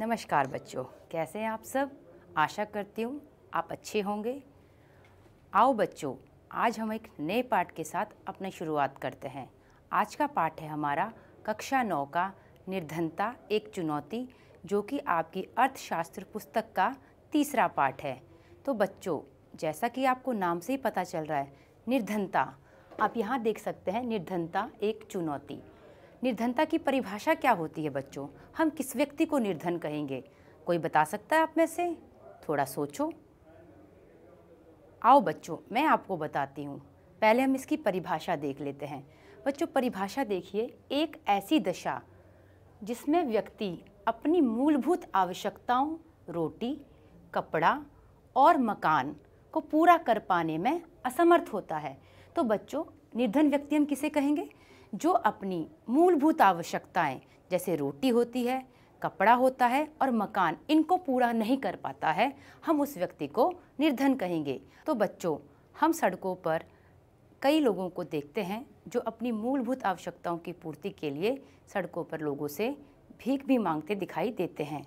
नमस्कार बच्चों कैसे हैं आप सब आशा करती हूँ आप अच्छे होंगे आओ बच्चों आज हम एक नए पाठ के साथ अपनी शुरुआत करते हैं आज का पाठ है हमारा कक्षा नौ का निर्धनता एक चुनौती जो कि आपकी अर्थशास्त्र पुस्तक का तीसरा पाठ है तो बच्चों जैसा कि आपको नाम से ही पता चल रहा है निर्धनता आप यहाँ देख सकते हैं निर्धनता एक चुनौती निर्धनता की परिभाषा क्या होती है बच्चों हम किस व्यक्ति को निर्धन कहेंगे कोई बता सकता है आप में से थोड़ा सोचो आओ बच्चों मैं आपको बताती हूँ पहले हम इसकी परिभाषा देख लेते हैं बच्चों परिभाषा देखिए एक ऐसी दशा जिसमें व्यक्ति अपनी मूलभूत आवश्यकताओं रोटी कपड़ा और मकान को पूरा कर पाने में असमर्थ होता है तो बच्चों निर्धन व्यक्ति हम किसे कहेंगे जो अपनी मूलभूत आवश्यकताएं जैसे रोटी होती है कपड़ा होता है और मकान इनको पूरा नहीं कर पाता है हम उस व्यक्ति को निर्धन कहेंगे तो बच्चों हम सड़कों पर कई लोगों को देखते हैं जो अपनी मूलभूत आवश्यकताओं की पूर्ति के लिए सड़कों पर लोगों से भीख भी मांगते दिखाई देते हैं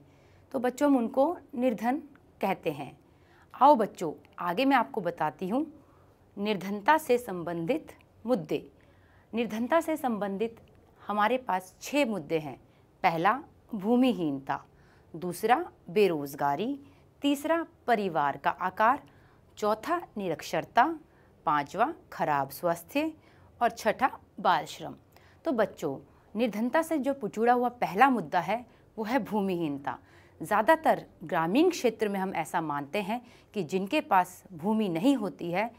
तो बच्चों हम उनको निर्धन कहते हैं आओ बच्चों आगे मैं आपको बताती हूँ निर्धनता से संबंधित मुद्दे निर्धनता से संबंधित हमारे पास छः मुद्दे हैं पहला भूमिहीनता दूसरा बेरोज़गारी तीसरा परिवार का आकार चौथा निरक्षरता पांचवा खराब स्वास्थ्य और छठा बाल श्रम तो बच्चों निर्धनता से जो पुचूड़ा हुआ पहला मुद्दा है वो है भूमिहीनता ज़्यादातर ग्रामीण क्षेत्र में हम ऐसा मानते हैं कि जिनके पास भूमि नहीं होती है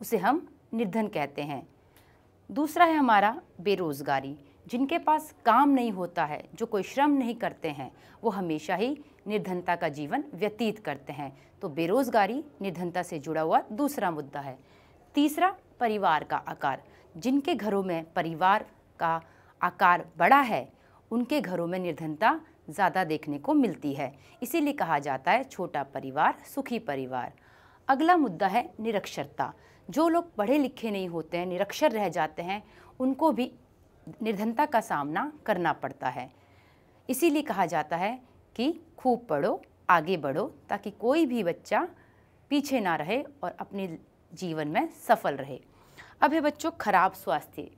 उसे हम निर्धन कहते हैं दूसरा है हमारा बेरोज़गारी जिनके पास काम नहीं होता है जो कोई श्रम नहीं करते हैं वो हमेशा ही निर्धनता का जीवन व्यतीत करते हैं तो बेरोज़गारी निर्धनता से जुड़ा हुआ दूसरा मुद्दा है तीसरा परिवार का आकार जिनके घरों में परिवार का आकार बड़ा है उनके घरों में निर्धनता ज़्यादा देखने को मिलती है इसीलिए कहा जाता है छोटा परिवार सुखी परिवार अगला मुद्दा है निरक्षरता जो लोग पढ़े लिखे नहीं होते हैं निरक्षर रह जाते हैं उनको भी निर्धनता का सामना करना पड़ता है इसीलिए कहा जाता है कि खूब पढ़ो आगे बढ़ो ताकि कोई भी बच्चा पीछे ना रहे और अपने जीवन में सफल रहे अब है बच्चों खराब स्वास्थ्य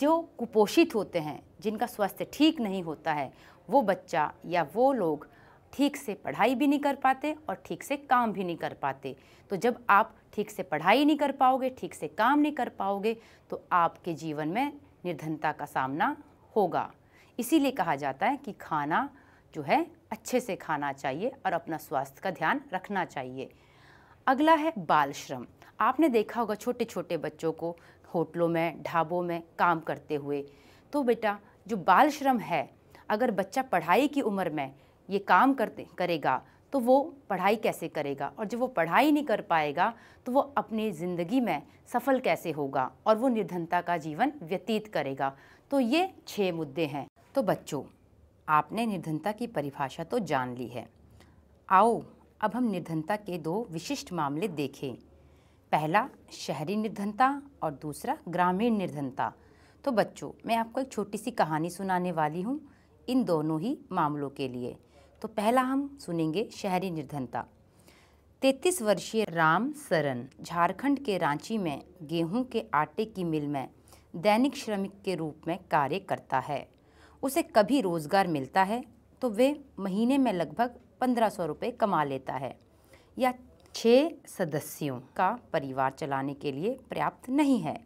जो कुपोषित होते हैं जिनका स्वास्थ्य ठीक नहीं होता है वो बच्चा या वो लोग ठीक से पढ़ाई भी नहीं कर पाते और ठीक से काम भी नहीं कर पाते तो जब आप ठीक से पढ़ाई नहीं कर पाओगे ठीक से काम नहीं कर पाओगे तो आपके जीवन में निर्धनता का सामना होगा इसीलिए कहा जाता है कि खाना जो है अच्छे से खाना चाहिए और अपना स्वास्थ्य का ध्यान रखना चाहिए अगला है बाल श्रम आपने देखा होगा छोटे छोटे बच्चों को होटलों में ढाबों में काम करते हुए तो बेटा जो बाल श्रम है अगर बच्चा पढ़ाई की उम्र में ये काम करते करेगा तो वो पढ़ाई कैसे करेगा और जब वो पढ़ाई नहीं कर पाएगा तो वो अपनी ज़िंदगी में सफल कैसे होगा और वो निर्धनता का जीवन व्यतीत करेगा तो ये छः मुद्दे हैं तो बच्चों आपने निर्धनता की परिभाषा तो जान ली है आओ अब हम निर्धनता के दो विशिष्ट मामले देखें पहला शहरी निर्धनता और दूसरा ग्रामीण निर्धनता तो बच्चों मैं आपको एक छोटी सी कहानी सुनाने वाली हूँ इन दोनों ही मामलों के लिए तो पहला हम सुनेंगे शहरी निर्धनता तैतीस वर्षीय राम सरन झारखंड के रांची में गेहूं के आटे की मिल में दैनिक श्रमिक के रूप में कार्य करता है उसे कभी रोज़गार मिलता है तो वे महीने में लगभग पंद्रह सौ रुपये कमा लेता है या छः सदस्यों का परिवार चलाने के लिए पर्याप्त नहीं है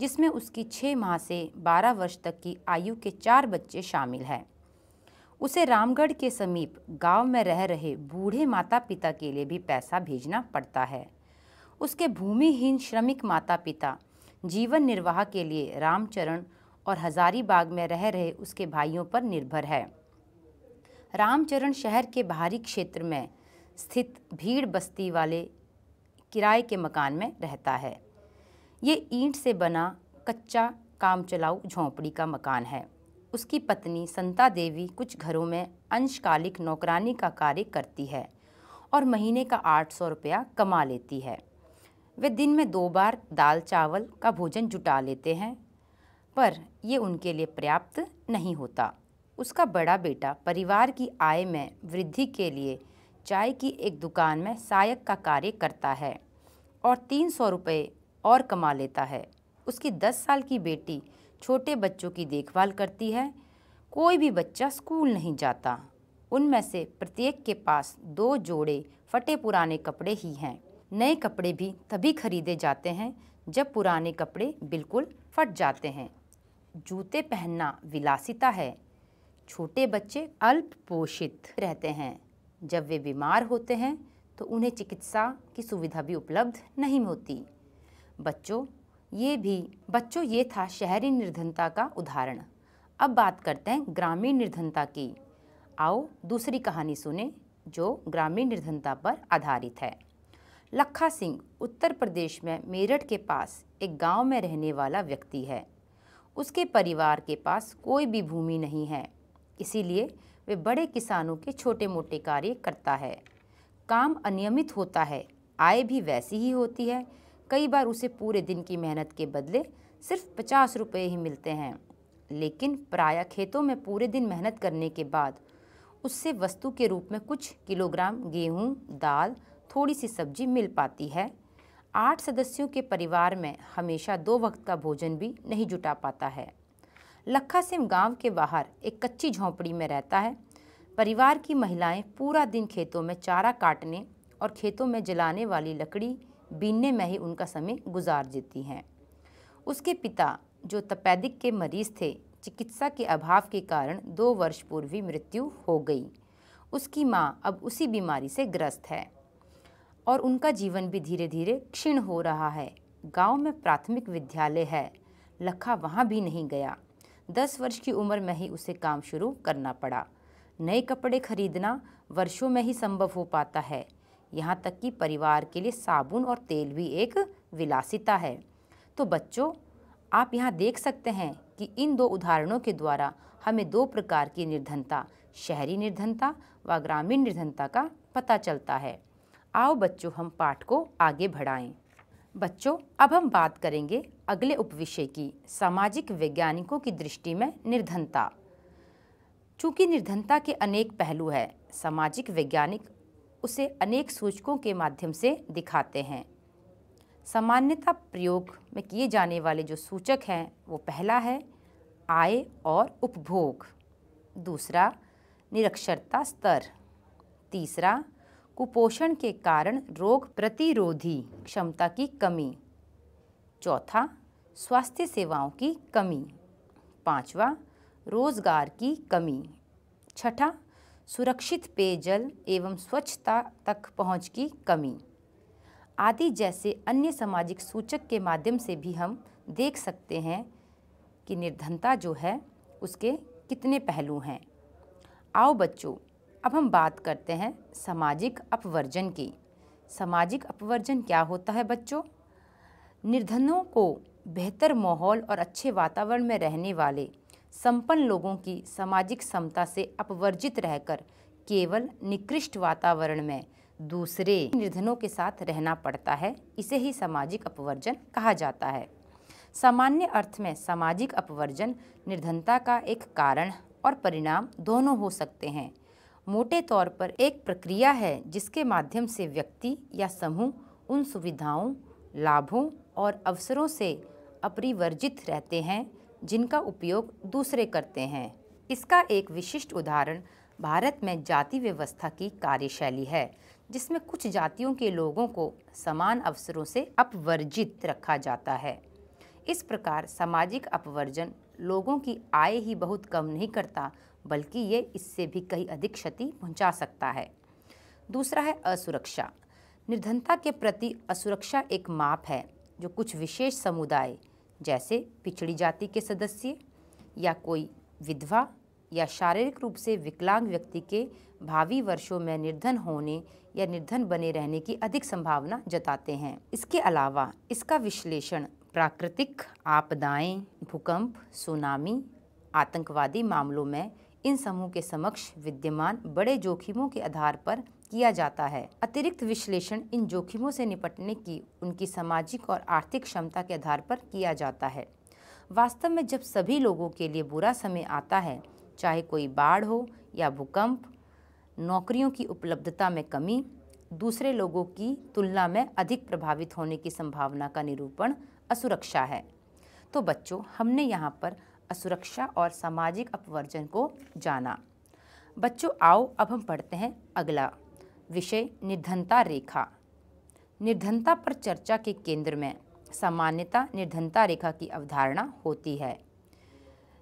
जिसमें उसकी छः माह से बारह वर्ष तक की आयु के चार बच्चे शामिल हैं उसे रामगढ़ के समीप गांव में रह रहे बूढ़े माता पिता के लिए भी पैसा भेजना पड़ता है उसके भूमिहीन श्रमिक माता पिता जीवन निर्वाह के लिए रामचरण और हजारीबाग में रह रहे उसके भाइयों पर निर्भर है रामचरण शहर के बाहरी क्षेत्र में स्थित भीड़ बस्ती वाले किराए के मकान में रहता है ये ईंट से बना कच्चा कामचलाऊ झोंपड़ी का मकान है उसकी पत्नी संता देवी कुछ घरों में अंशकालिक नौकरानी का कार्य करती है और महीने का आठ सौ रुपया कमा लेती है वे दिन में दो बार दाल चावल का भोजन जुटा लेते हैं पर यह उनके लिए पर्याप्त नहीं होता उसका बड़ा बेटा परिवार की आय में वृद्धि के लिए चाय की एक दुकान में सहायक का कार्य करता है और तीन सौ रुपये और कमा लेता है उसकी दस साल की बेटी छोटे बच्चों की देखभाल करती है कोई भी बच्चा स्कूल नहीं जाता उनमें से प्रत्येक के पास दो जोड़े फटे पुराने कपड़े ही हैं नए कपड़े भी तभी खरीदे जाते हैं जब पुराने कपड़े बिल्कुल फट जाते हैं जूते पहनना विलासिता है छोटे बच्चे अल्प पोषित रहते हैं जब वे बीमार होते हैं तो उन्हें चिकित्सा की सुविधा भी उपलब्ध नहीं होती बच्चों ये भी बच्चों ये था शहरी निर्धनता का उदाहरण अब बात करते हैं ग्रामीण निर्धनता की आओ दूसरी कहानी सुने जो ग्रामीण निर्धनता पर आधारित है लखा सिंह उत्तर प्रदेश में मेरठ के पास एक गांव में रहने वाला व्यक्ति है उसके परिवार के पास कोई भी भूमि नहीं है इसीलिए वे बड़े किसानों के छोटे मोटे कार्य करता है काम अनियमित होता है आय भी वैसी ही होती है कई बार उसे पूरे दिन की मेहनत के बदले सिर्फ पचास रुपये ही मिलते हैं लेकिन प्राय खेतों में पूरे दिन मेहनत करने के बाद उससे वस्तु के रूप में कुछ किलोग्राम गेहूं, दाल थोड़ी सी सब्जी मिल पाती है आठ सदस्यों के परिवार में हमेशा दो वक्त का भोजन भी नहीं जुटा पाता है लखा सिंह गाँव के बाहर एक कच्ची झोंपड़ी में रहता है परिवार की महिलाएं पूरा दिन खेतों में चारा काटने और खेतों में जलाने वाली लकड़ी बीनने में ही उनका समय गुजार देती हैं उसके पिता जो तपैदिक के मरीज थे चिकित्सा के अभाव के कारण दो वर्ष पूर्व ही मृत्यु हो गई उसकी माँ अब उसी बीमारी से ग्रस्त है और उनका जीवन भी धीरे धीरे क्षीण हो रहा है गांव में प्राथमिक विद्यालय है लखा वहाँ भी नहीं गया दस वर्ष की उम्र में ही उसे काम शुरू करना पड़ा नए कपड़े खरीदना वर्षों में ही संभव हो पाता है यहाँ तक कि परिवार के लिए साबुन और तेल भी एक विलासिता है तो बच्चों आप यहाँ देख सकते हैं कि इन दो उदाहरणों के द्वारा हमें दो प्रकार की निर्धनता शहरी निर्धनता व ग्रामीण निर्धनता का पता चलता है आओ बच्चों हम पाठ को आगे बढ़ाएं बच्चों अब हम बात करेंगे अगले उपविषय की सामाजिक वैज्ञानिकों की दृष्टि में निर्धनता चूँकि निर्धनता के अनेक पहलू है सामाजिक वैज्ञानिक उसे अनेक सूचकों के माध्यम से दिखाते हैं सामान्यतः प्रयोग में किए जाने वाले जो सूचक हैं वो पहला है आय और उपभोग दूसरा निरक्षरता स्तर तीसरा कुपोषण के कारण रोग प्रतिरोधी क्षमता की कमी चौथा स्वास्थ्य सेवाओं की कमी पांचवा रोजगार की कमी छठा सुरक्षित पेयजल एवं स्वच्छता तक पहुंच की कमी आदि जैसे अन्य सामाजिक सूचक के माध्यम से भी हम देख सकते हैं कि निर्धनता जो है उसके कितने पहलू हैं आओ बच्चों अब हम बात करते हैं सामाजिक अपवर्जन की सामाजिक अपवर्जन क्या होता है बच्चों निर्धनों को बेहतर माहौल और अच्छे वातावरण में रहने वाले संपन्न लोगों की सामाजिक समता से अपवर्जित रहकर केवल निकृष्ट वातावरण में दूसरे निर्धनों के साथ रहना पड़ता है इसे ही सामाजिक अपवर्जन कहा जाता है सामान्य अर्थ में सामाजिक अपवर्जन निर्धनता का एक कारण और परिणाम दोनों हो सकते हैं मोटे तौर पर एक प्रक्रिया है जिसके माध्यम से व्यक्ति या समूह उन सुविधाओं लाभों और अवसरों से अपरिवर्जित रहते हैं जिनका उपयोग दूसरे करते हैं इसका एक विशिष्ट उदाहरण भारत में जाति व्यवस्था की कार्यशैली है जिसमें कुछ जातियों के लोगों को समान अवसरों से अपवर्जित रखा जाता है इस प्रकार सामाजिक अपवर्जन लोगों की आय ही बहुत कम नहीं करता बल्कि ये इससे भी कहीं अधिक क्षति पहुंचा सकता है दूसरा है असुरक्षा निर्धनता के प्रति असुरक्षा एक माप है जो कुछ विशेष समुदाय जैसे पिछड़ी जाति के सदस्य या कोई विधवा या शारीरिक रूप से विकलांग व्यक्ति के भावी वर्षों में निर्धन होने या निर्धन बने रहने की अधिक संभावना जताते हैं इसके अलावा इसका विश्लेषण प्राकृतिक आपदाएं, भूकंप सुनामी आतंकवादी मामलों में इन समूह के समक्ष विद्यमान बड़े जोखिमों के आधार पर किया जाता है अतिरिक्त विश्लेषण इन जोखिमों से निपटने की उनकी सामाजिक और आर्थिक क्षमता के आधार पर किया जाता है वास्तव में जब सभी लोगों के लिए बुरा समय आता है चाहे कोई बाढ़ हो या भूकंप नौकरियों की उपलब्धता में कमी दूसरे लोगों की तुलना में अधिक प्रभावित होने की संभावना का निरूपण असुरक्षा है तो बच्चों हमने यहाँ पर असुरक्षा और सामाजिक अपवर्जन को जाना बच्चों आओ अब हम पढ़ते हैं अगला विषय निर्धनता रेखा निर्धनता पर चर्चा के केंद्र में सामान्यता निर्धनता रेखा की अवधारणा होती है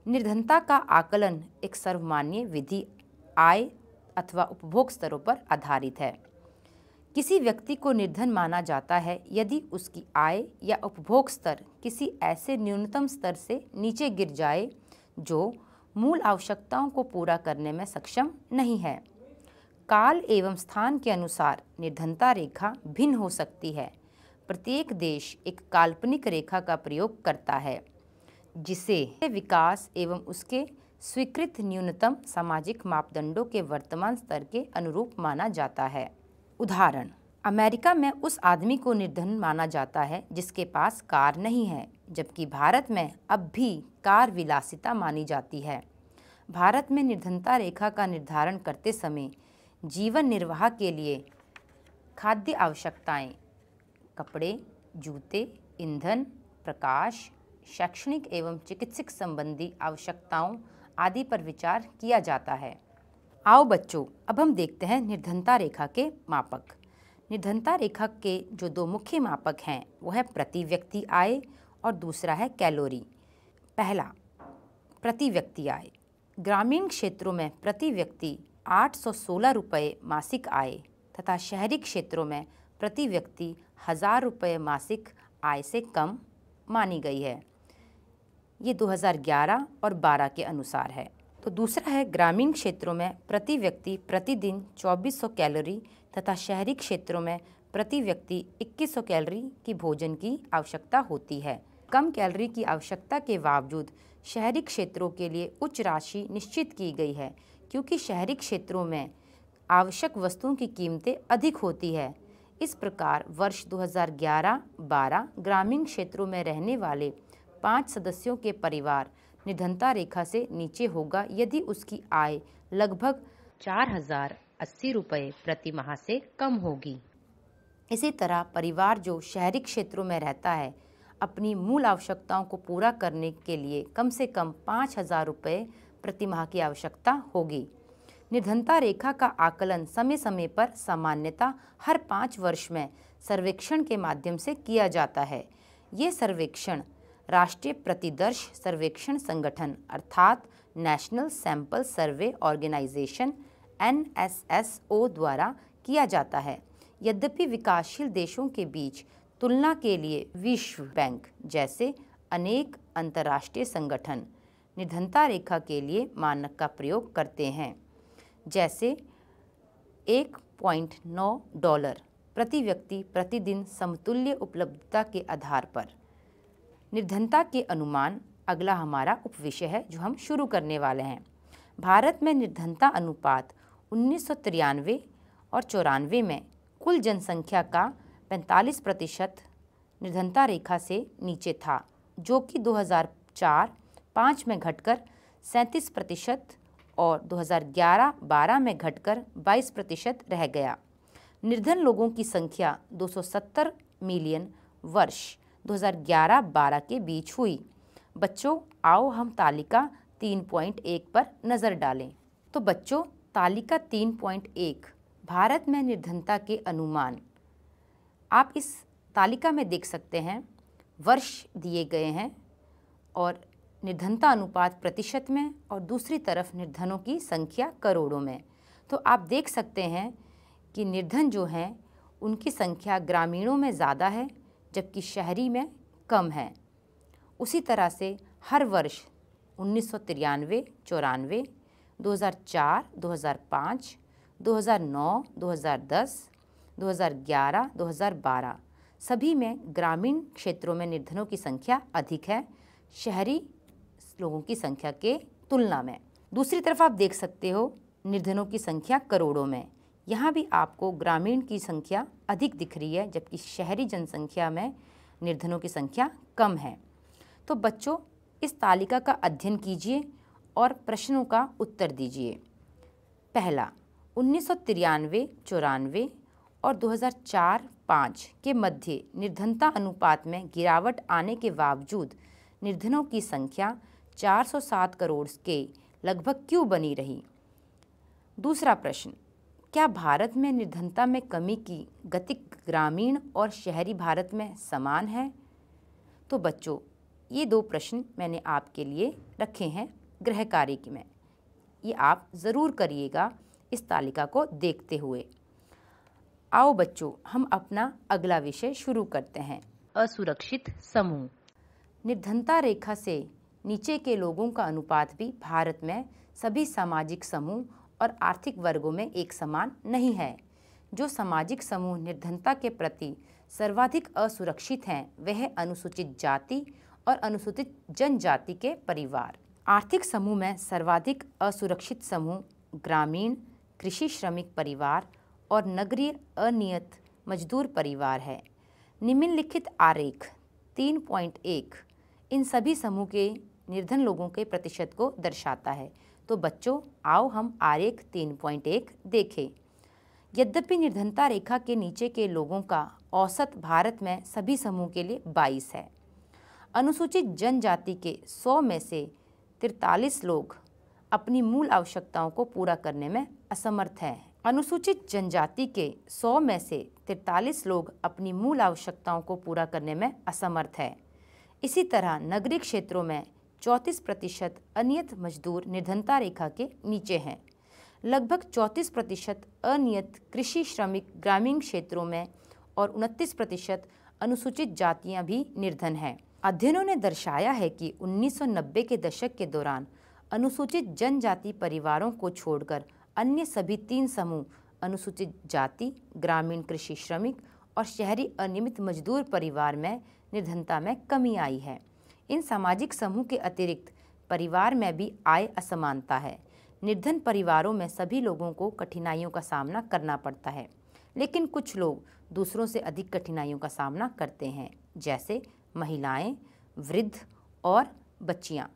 निर्धनता का आकलन एक सर्वमान्य विधि आय अथवा उपभोग स्तरों पर आधारित है किसी व्यक्ति को निर्धन माना जाता है यदि उसकी आय या उपभोग स्तर किसी ऐसे न्यूनतम स्तर से नीचे गिर जाए जो मूल आवश्यकताओं को पूरा करने में सक्षम नहीं है काल एवं स्थान के अनुसार निर्धनता रेखा भिन्न हो सकती है प्रत्येक देश एक काल्पनिक रेखा का प्रयोग करता है जिसे विकास एवं उसके स्वीकृत न्यूनतम सामाजिक मापदंडों के वर्तमान स्तर के अनुरूप माना जाता है उदाहरण अमेरिका में उस आदमी को निर्धन माना जाता है जिसके पास कार नहीं है जबकि भारत में अब भी कार विलासिता मानी जाती है भारत में निर्धनता रेखा का निर्धारण करते समय जीवन निर्वाह के लिए खाद्य आवश्यकताएं, कपड़े जूते ईंधन प्रकाश शैक्षणिक एवं चिकित्सक संबंधी आवश्यकताओं आदि पर विचार किया जाता है आओ बच्चों अब हम देखते हैं निर्धनता रेखा के मापक निर्धनता रेखा के जो दो मुख्य मापक हैं वो है प्रति व्यक्ति आय और दूसरा है कैलोरी पहला प्रति व्यक्ति आय ग्रामीण क्षेत्रों में प्रति व्यक्ति आठ रुपये मासिक आय तथा शहरी क्षेत्रों में प्रति व्यक्ति हज़ार रुपये मासिक आय से कम मानी गई है ये 2011 और 12 के अनुसार है तो दूसरा है ग्रामीण क्षेत्रों में प्रति व्यक्ति प्रतिदिन 2400 कैलोरी तथा शहरी क्षेत्रों में प्रति व्यक्ति 2100 कैलोरी की भोजन की आवश्यकता होती है कम कैलोरी की आवश्यकता के बावजूद शहरी क्षेत्रों के लिए उच्च राशि निश्चित की गई है क्योंकि शहरी क्षेत्रों में आवश्यक वस्तुओं की कीमतें अधिक होती है इस प्रकार वर्ष 2011-12 ग्रामीण क्षेत्रों में रहने वाले पाँच सदस्यों के परिवार निधनता रेखा से नीचे होगा यदि उसकी आय लगभग चार हजार अस्सी रुपये प्रति माह से कम होगी इसी तरह परिवार जो शहरी क्षेत्रों में रहता है अपनी मूल आवश्यकताओं को पूरा करने के लिए कम से कम पाँच हज़ार रुपये प्रतिमाह की आवश्यकता होगी निर्धनता रेखा का आकलन समय समय पर सामान्यता हर पाँच वर्ष में सर्वेक्षण के माध्यम से किया जाता है ये सर्वेक्षण राष्ट्रीय प्रतिदर्श सर्वेक्षण संगठन अर्थात national sample survey organisation N द्वारा किया जाता है यद्यपि विकासशील देशों के बीच तुलना के लिए विश्व बैंक जैसे अनेक अंतर्राष्ट्रीय संगठन निधनता रेखा के लिए मानक का प्रयोग करते हैं जैसे एक पॉइंट नौ डॉलर प्रति व्यक्ति प्रतिदिन समतुल्य उपलब्धता के आधार पर निर्धनता के अनुमान अगला हमारा उपविषय है जो हम शुरू करने वाले हैं भारत में निर्धनता अनुपात उन्नीस और चौरानवे में कुल जनसंख्या का 45 प्रतिशत निर्धनता रेखा से नीचे था जो कि 2004 पाँच में घटकर सैंतीस प्रतिशत और 2011-12 में घटकर 22 प्रतिशत रह गया निर्धन लोगों की संख्या 270 मिलियन वर्ष 2011-12 के बीच हुई बच्चों आओ हम तालिका 3.1 पर नज़र डालें तो बच्चों तालिका 3.1 भारत में निर्धनता के अनुमान आप इस तालिका में देख सकते हैं वर्ष दिए गए हैं और निर्धनता अनुपात प्रतिशत में और दूसरी तरफ निर्धनों की संख्या करोड़ों में तो आप देख सकते हैं कि निर्धन जो हैं उनकी संख्या ग्रामीणों में ज़्यादा है जबकि शहरी में कम है उसी तरह से हर वर्ष उन्नीस सौ तिरानवे चौरानवे दो हज़ार चार दो हज़ार पाँच दो हज़ार नौ दो हज़ार दस दो हज़ार ग्यारह दो हज़ार बारह सभी में ग्रामीण क्षेत्रों में निर्धनों की संख्या अधिक है शहरी लोगों की संख्या के तुलना में दूसरी तरफ आप देख सकते हो निर्धनों की संख्या करोड़ों में यहाँ भी आपको ग्रामीण की संख्या अधिक दिख रही है जबकि शहरी जनसंख्या में निर्धनों की संख्या कम है तो बच्चों इस तालिका का अध्ययन कीजिए और प्रश्नों का उत्तर दीजिए पहला उन्नीस सौ तिरानवे चौरानवे और 2004-5 के मध्य निर्धनता अनुपात में गिरावट आने के बावजूद निर्धनों की संख्या 407 करोड़ के लगभग क्यों बनी रही दूसरा प्रश्न क्या भारत में निर्धनता में कमी की गति ग्रामीण और शहरी भारत में समान है तो बच्चों ये दो प्रश्न मैंने आपके लिए रखे हैं गृह कार्य की में ये आप ज़रूर करिएगा इस तालिका को देखते हुए आओ बच्चों हम अपना अगला विषय शुरू करते हैं असुरक्षित समूह निर्धनता रेखा से नीचे के लोगों का अनुपात भी भारत में सभी सामाजिक समूह और आर्थिक वर्गों में एक समान नहीं है जो सामाजिक समूह निर्धनता के प्रति सर्वाधिक असुरक्षित हैं वह अनुसूचित जाति और अनुसूचित जनजाति के परिवार आर्थिक समूह में सर्वाधिक असुरक्षित समूह ग्रामीण कृषि श्रमिक परिवार और नगरीय अनियत मजदूर परिवार है निम्नलिखित आरेख 3.1 इन सभी समूह के निर्धन लोगों के प्रतिशत को दर्शाता है तो बच्चों आओ हम आरेख तीन पॉइंट एक देखें यद्यपि निर्धनता रेखा के नीचे के लोगों का औसत भारत में सभी समूह के लिए 22 है अनुसूचित जनजाति के 100 में से तिरतालीस लोग अपनी मूल आवश्यकताओं को पूरा करने में असमर्थ हैं अनुसूचित जनजाति के 100 में से 43 लोग अपनी मूल आवश्यकताओं को पूरा करने में असमर्थ है इसी तरह नगरीय क्षेत्रों में चौंतीस प्रतिशत अनियत मजदूर निर्धनता रेखा के नीचे हैं लगभग चौंतीस प्रतिशत अनियत कृषि श्रमिक ग्रामीण क्षेत्रों में और उनतीस प्रतिशत अनुसूचित जातियां भी निर्धन हैं अध्ययनों ने दर्शाया है कि 1990 के दशक के दौरान अनुसूचित जनजाति परिवारों को छोड़कर अन्य सभी तीन समूह अनुसूचित जाति ग्रामीण कृषि श्रमिक और शहरी अनियमित मजदूर परिवार में निर्धनता में कमी आई है इन सामाजिक समूह के अतिरिक्त परिवार में भी आय असमानता है निर्धन परिवारों में सभी लोगों को कठिनाइयों का सामना करना पड़ता है लेकिन कुछ लोग दूसरों से अधिक कठिनाइयों का सामना करते हैं जैसे महिलाएं, वृद्ध और बच्चियां।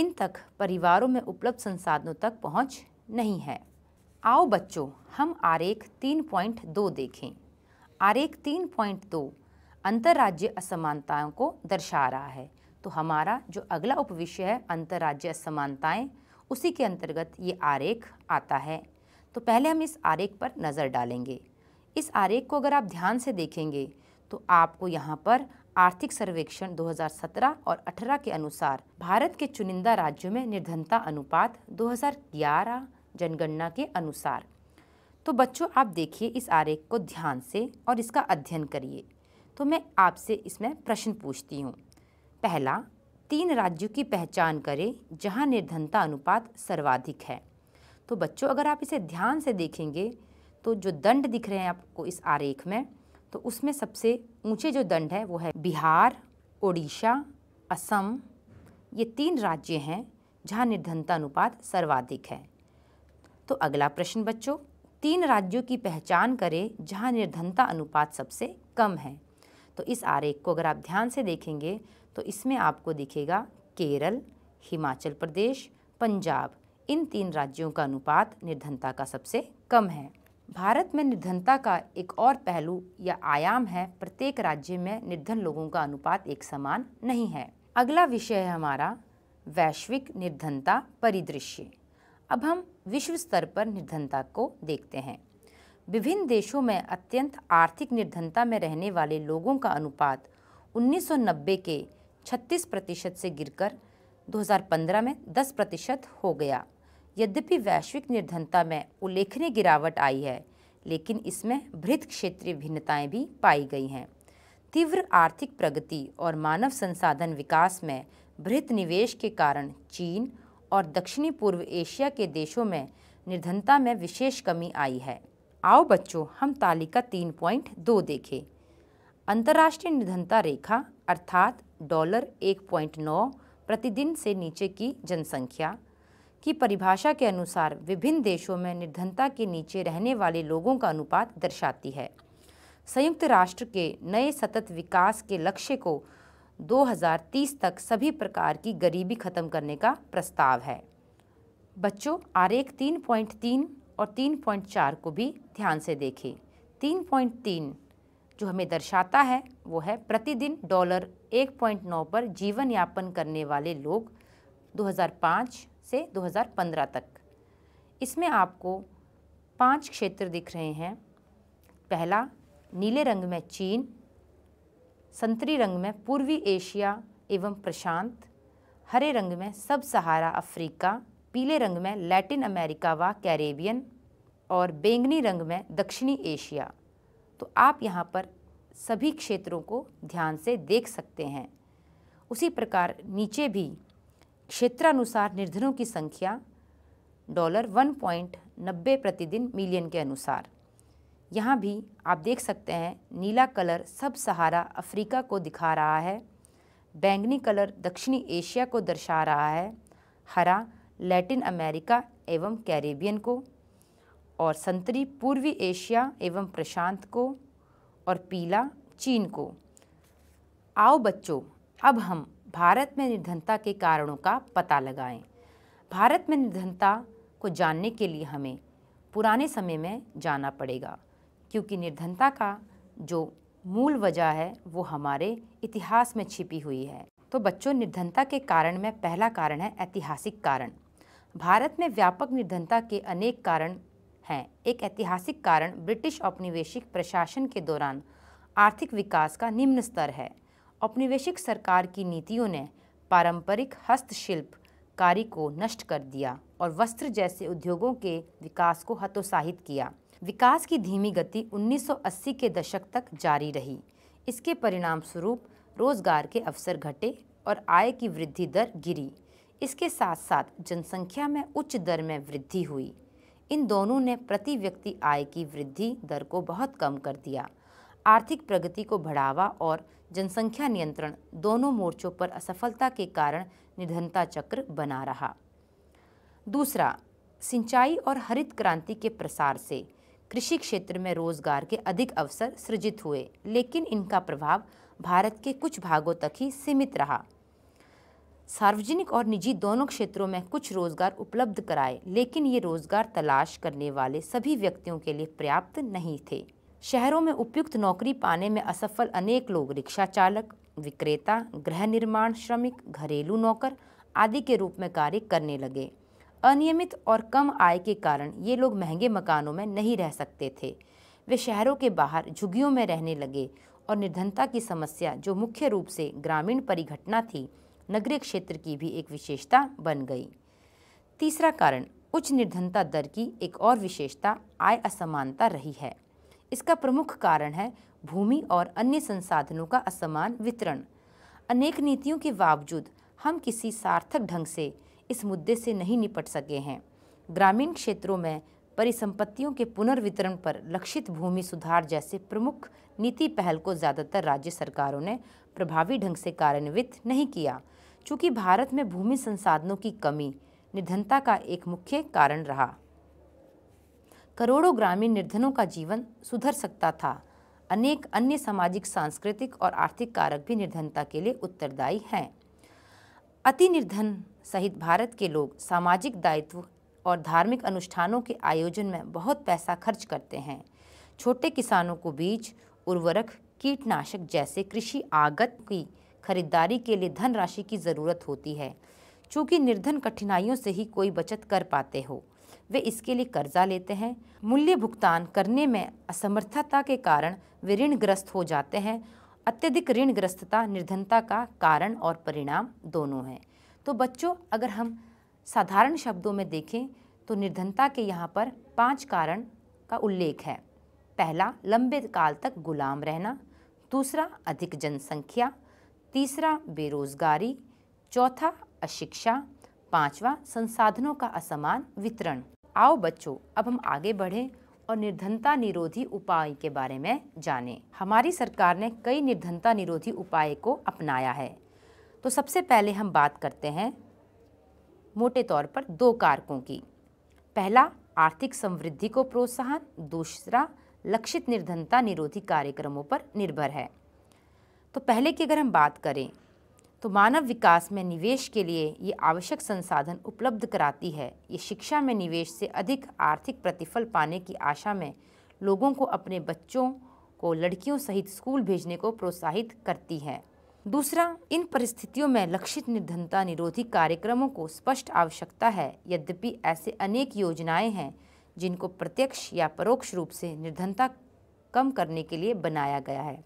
इन तक परिवारों में उपलब्ध संसाधनों तक पहुंच नहीं है आओ बच्चों हम आरेख 3.2 देखें आरेख 3.2 अंतर्राज्य असमानताओं को दर्शा रहा है तो हमारा जो अगला उपविषय है अंतर्राज्य असमानताएँ उसी के अंतर्गत ये आरेख आता है तो पहले हम इस आरेख पर नज़र डालेंगे इस आरेख को अगर आप ध्यान से देखेंगे तो आपको यहाँ पर आर्थिक सर्वेक्षण 2017 और 18 के अनुसार भारत के चुनिंदा राज्यों में निर्धनता अनुपात 2011 जनगणना के अनुसार तो बच्चों आप देखिए इस आरेख को ध्यान से और इसका अध्ययन करिए तो मैं आपसे इसमें प्रश्न पूछती हूँ पहला तीन राज्यों की पहचान करें जहां निर्धनता अनुपात सर्वाधिक है तो बच्चों अगर आप इसे ध्यान से देखेंगे तो जो दंड दिख रहे हैं आपको इस आरेख में तो उसमें सबसे ऊंचे जो दंड है वो है बिहार ओडिशा असम ये तीन राज्य हैं जहाँ निर्धनता अनुपात सर्वाधिक है तो अगला प्रश्न बच्चों तीन राज्यों की पहचान करें जहाँ निर्धनता अनुपात सबसे कम है तो इस आरेख को अगर आप ध्यान से देखेंगे तो इसमें आपको दिखेगा केरल हिमाचल प्रदेश पंजाब इन तीन राज्यों का अनुपात निर्धनता का सबसे कम है भारत में निर्धनता का एक और पहलू या आयाम है प्रत्येक राज्य में निर्धन लोगों का अनुपात एक समान नहीं है अगला विषय है हमारा वैश्विक निर्धनता परिदृश्य अब हम विश्व स्तर पर निर्धनता को देखते हैं विभिन्न देशों में अत्यंत आर्थिक निर्धनता में रहने वाले लोगों का अनुपात 1990 के छत्तीस प्रतिशत से गिरकर 2015 में 10 प्रतिशत हो गया यद्यपि वैश्विक निर्धनता में उल्लेखनीय गिरावट आई है लेकिन इसमें भृत क्षेत्रीय भिन्नताएं भी पाई गई हैं तीव्र आर्थिक प्रगति और मानव संसाधन विकास में भृत निवेश के कारण चीन और दक्षिणी पूर्व एशिया के देशों में निर्धनता में विशेष कमी आई है आओ बच्चों हम तालिका तीन पॉइंट दो देखें अंतर्राष्ट्रीय निर्धनता रेखा अर्थात डॉलर एक पॉइंट नौ प्रतिदिन से नीचे की जनसंख्या की परिभाषा के अनुसार विभिन्न देशों में निर्धनता के नीचे रहने वाले लोगों का अनुपात दर्शाती है संयुक्त राष्ट्र के नए सतत विकास के लक्ष्य को 2030 तक सभी प्रकार की गरीबी खत्म करने का प्रस्ताव है बच्चों आरेख 3.3 और 3.4 को भी ध्यान से देखें 3.3 जो हमें दर्शाता है वो है प्रतिदिन डॉलर 1.9 पर जीवन यापन करने वाले लोग 2005 से 2015 तक इसमें आपको पांच क्षेत्र दिख रहे हैं पहला नीले रंग में चीन संतरी रंग में पूर्वी एशिया एवं प्रशांत हरे रंग में सब सहारा अफ्रीका पीले रंग में लैटिन अमेरिका व कैरेबियन और बेंगनी रंग में दक्षिणी एशिया तो आप यहाँ पर सभी क्षेत्रों को ध्यान से देख सकते हैं उसी प्रकार नीचे भी क्षेत्रानुसार निर्धनों की संख्या डॉलर वन पॉइंट नब्बे प्रतिदिन मिलियन के अनुसार यहाँ भी आप देख सकते हैं नीला कलर सब सहारा अफ्रीका को दिखा रहा है बैंगनी कलर दक्षिणी एशिया को दर्शा रहा है हरा लैटिन अमेरिका एवं कैरेबियन को और संतरी पूर्वी एशिया एवं प्रशांत को और पीला चीन को आओ बच्चों अब हम भारत में निर्धनता के कारणों का पता लगाएं। भारत में निर्धनता को जानने के लिए हमें पुराने समय में जाना पड़ेगा क्योंकि निर्धनता का जो मूल वजह है वो हमारे इतिहास में छिपी हुई है तो बच्चों निर्धनता के कारण में पहला कारण है ऐतिहासिक कारण भारत में व्यापक निर्धनता के अनेक कारण हैं एक ऐतिहासिक कारण ब्रिटिश औपनिवेशिक प्रशासन के दौरान आर्थिक विकास का निम्न स्तर है औपनिवेशिक सरकार की नीतियों ने पारंपरिक हस्तशिल्प कार्य को नष्ट कर दिया और वस्त्र जैसे उद्योगों के विकास को हतोत्साहित किया विकास की धीमी गति 1980 के दशक तक जारी रही इसके परिणाम स्वरूप रोजगार के अवसर घटे और आय की वृद्धि दर गिरी इसके साथ साथ जनसंख्या में उच्च दर में वृद्धि हुई इन दोनों ने प्रति व्यक्ति आय की वृद्धि दर को बहुत कम कर दिया आर्थिक प्रगति को बढ़ावा और जनसंख्या नियंत्रण दोनों मोर्चों पर असफलता के कारण निधनता चक्र बना रहा दूसरा सिंचाई और हरित क्रांति के प्रसार से कृषि क्षेत्र में रोजगार के अधिक अवसर सृजित हुए लेकिन इनका प्रभाव भारत के कुछ भागों तक ही सीमित रहा सार्वजनिक और निजी दोनों क्षेत्रों में कुछ रोजगार उपलब्ध कराए लेकिन ये रोजगार तलाश करने वाले सभी व्यक्तियों के लिए पर्याप्त नहीं थे शहरों में उपयुक्त नौकरी पाने में असफल अनेक लोग रिक्शा चालक विक्रेता गृह निर्माण श्रमिक घरेलू नौकर आदि के रूप में कार्य करने लगे अनियमित और कम आय के कारण ये लोग महंगे मकानों में नहीं रह सकते थे वे शहरों के बाहर झुग्गियों में रहने लगे और निर्धनता की समस्या जो मुख्य रूप से ग्रामीण परिघटना थी नगरीय क्षेत्र की भी एक विशेषता बन गई तीसरा कारण उच्च निर्धनता दर की एक और विशेषता आय असमानता रही है इसका प्रमुख कारण है भूमि और अन्य संसाधनों का असमान वितरण अनेक नीतियों के बावजूद हम किसी सार्थक ढंग से इस मुद्दे से नहीं निपट सके हैं ग्रामीण क्षेत्रों में परिसंपत्तियों के पुनर्वितरण पर लक्षित भूमि सुधार जैसे प्रमुख नीति पहल को ज़्यादातर राज्य सरकारों ने प्रभावी ढंग से कार्यान्वित नहीं किया चूँकि भारत में भूमि संसाधनों की कमी निर्धनता का एक मुख्य कारण रहा करोड़ों ग्रामीण निर्धनों का जीवन सुधर सकता था अनेक अन्य सामाजिक सांस्कृतिक और आर्थिक कारक भी निर्धनता के लिए उत्तरदायी हैं अति निर्धन सहित भारत के लोग सामाजिक दायित्व और धार्मिक अनुष्ठानों के आयोजन में बहुत पैसा खर्च करते हैं छोटे किसानों को बीज उर्वरक कीटनाशक जैसे कृषि आगत की खरीदारी के लिए धनराशि की ज़रूरत होती है चूँकि निर्धन कठिनाइयों से ही कोई बचत कर पाते हो वे इसके लिए कर्जा लेते हैं मूल्य भुगतान करने में असमर्थता के कारण वे ऋणग्रस्त हो जाते हैं अत्यधिक ऋणग्रस्तता निर्धनता का कारण और परिणाम दोनों हैं तो बच्चों अगर हम साधारण शब्दों में देखें तो निर्धनता के यहाँ पर पांच कारण का उल्लेख है पहला लंबे काल तक गुलाम रहना दूसरा अधिक जनसंख्या तीसरा बेरोजगारी चौथा अशिक्षा पांचवा संसाधनों का असमान वितरण आओ बच्चों अब हम आगे बढ़ें और निर्धनता निरोधी उपाय के बारे में जानें हमारी सरकार ने कई निर्धनता निरोधी उपाय को अपनाया है तो सबसे पहले हम बात करते हैं मोटे तौर पर दो कारकों की पहला आर्थिक समृद्धि को प्रोत्साहन दूसरा लक्षित निर्धनता निरोधी कार्यक्रमों पर निर्भर है तो पहले की अगर हम बात करें तो मानव विकास में निवेश के लिए ये आवश्यक संसाधन उपलब्ध कराती है ये शिक्षा में निवेश से अधिक आर्थिक प्रतिफल पाने की आशा में लोगों को अपने बच्चों को लड़कियों सहित स्कूल भेजने को प्रोत्साहित करती है दूसरा इन परिस्थितियों में लक्षित निर्धनता निरोधी कार्यक्रमों को स्पष्ट आवश्यकता है यद्यपि ऐसे अनेक योजनाएं हैं जिनको प्रत्यक्ष या परोक्ष रूप से निर्धनता कम करने के लिए बनाया गया है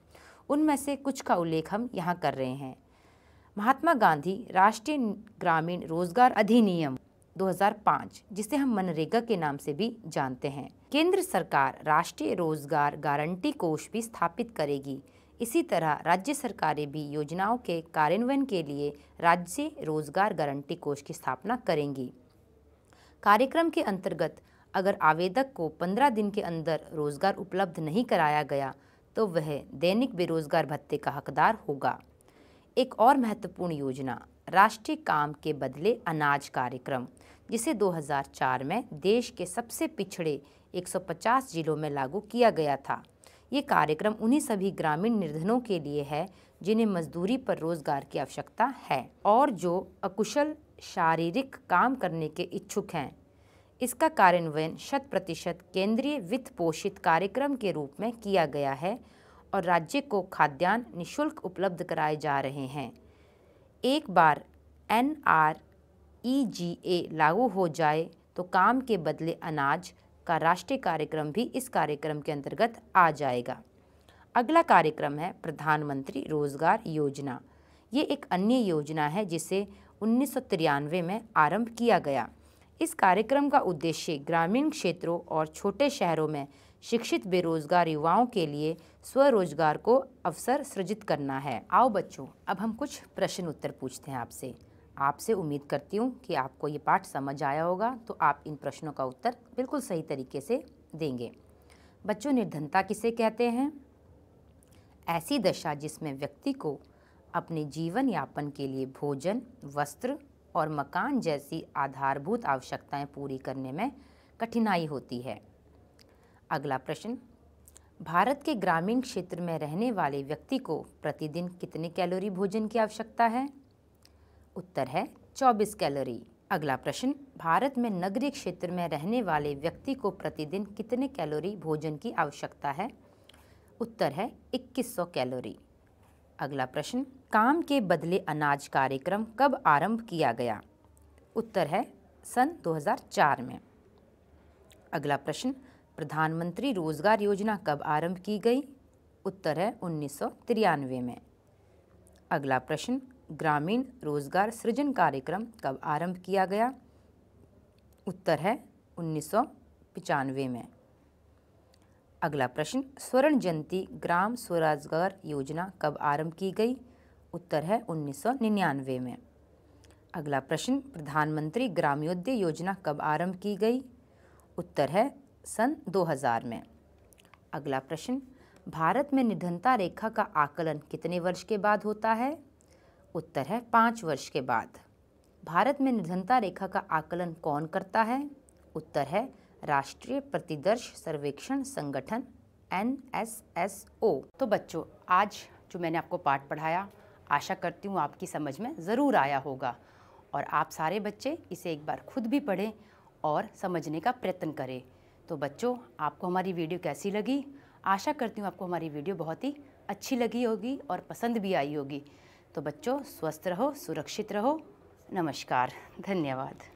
उनमें से कुछ का उल्लेख हम यहाँ कर रहे हैं महात्मा गांधी राष्ट्रीय ग्रामीण रोजगार अधिनियम 2005 जिसे हम मनरेगा के नाम से भी जानते हैं केंद्र सरकार राष्ट्रीय रोजगार गारंटी कोष भी स्थापित करेगी इसी तरह राज्य सरकारें भी योजनाओं के कार्यान्वयन के लिए राज्य रोजगार गारंटी कोष की स्थापना करेंगी कार्यक्रम के अंतर्गत अगर आवेदक को 15 दिन के अंदर रोजगार उपलब्ध नहीं कराया गया तो वह दैनिक बेरोजगार भत्ते का हकदार होगा एक और महत्वपूर्ण योजना राष्ट्रीय काम के बदले अनाज कार्यक्रम जिसे 2004 में देश के सबसे पिछड़े 150 जिलों में लागू किया गया था ये कार्यक्रम उन्हीं सभी ग्रामीण निर्धनों के लिए है जिन्हें मजदूरी पर रोजगार की आवश्यकता है और जो अकुशल शारीरिक काम करने के इच्छुक हैं इसका कार्यान्वयन शत प्रतिशत केंद्रीय वित्त पोषित कार्यक्रम के रूप में किया गया है और राज्य को खाद्यान्न निशुल्क उपलब्ध कराए जा रहे हैं एक बार एन आर ई जी ए लागू हो जाए तो काम के बदले अनाज का राष्ट्रीय कार्यक्रम भी इस कार्यक्रम के अंतर्गत आ जाएगा अगला कार्यक्रम है प्रधानमंत्री रोजगार योजना ये एक अन्य योजना है जिसे उन्नीस में आरंभ किया गया इस कार्यक्रम का उद्देश्य ग्रामीण क्षेत्रों और छोटे शहरों में शिक्षित बेरोजगार युवाओं के लिए स्वरोजगार को अवसर सृजित करना है आओ बच्चों अब हम कुछ प्रश्न उत्तर पूछते हैं आपसे आपसे उम्मीद करती हूँ कि आपको ये पाठ समझ आया होगा तो आप इन प्रश्नों का उत्तर बिल्कुल सही तरीके से देंगे बच्चों निर्धनता किसे कहते हैं ऐसी दशा जिसमें व्यक्ति को अपने जीवन यापन के लिए भोजन वस्त्र और मकान जैसी आधारभूत आवश्यकताएं पूरी करने में कठिनाई होती है अगला प्रश्न भारत के ग्रामीण क्षेत्र में रहने वाले व्यक्ति को प्रतिदिन कितने कैलोरी भोजन की आवश्यकता है उत्तर है 24 कैलोरी अगला प्रश्न भारत में नगरीय क्षेत्र में रहने वाले व्यक्ति को प्रतिदिन कितने कैलोरी भोजन की आवश्यकता है उत्तर है 2100 कैलोरी अगला प्रश्न काम के बदले अनाज कार्यक्रम कब आरंभ किया गया उत्तर है सन 2004 में अगला प्रश्न प्रधानमंत्री रोजगार योजना कब आरंभ की गई उत्तर है उन्नीस में अगला प्रश्न ग्रामीण रोजगार सृजन कार्यक्रम कब आरंभ किया गया उत्तर है उन्नीस में अगला प्रश्न स्वर्ण जयंती ग्राम स्वरोजगार योजना कब आरंभ की गई उत्तर है 1999 में अगला प्रश्न प्रधानमंत्री ग्रामोद्य योजना कब आरंभ की गई उत्तर है सन 2000 में अगला प्रश्न भारत में निधनता रेखा का आकलन कितने वर्ष के बाद होता है उत्तर है पाँच वर्ष के बाद भारत में निधनता रेखा का आकलन कौन करता है उत्तर है राष्ट्रीय प्रतिदर्श सर्वेक्षण संगठन एन एस एस ओ तो बच्चों आज जो मैंने आपको पाठ पढ़ाया आशा करती हूँ आपकी समझ में ज़रूर आया होगा और आप सारे बच्चे इसे एक बार खुद भी पढ़ें और समझने का प्रयत्न करें तो बच्चों आपको हमारी वीडियो कैसी लगी आशा करती हूँ आपको हमारी वीडियो बहुत ही अच्छी लगी होगी और पसंद भी आई होगी तो बच्चों स्वस्थ रहो सुरक्षित रहो नमस्कार धन्यवाद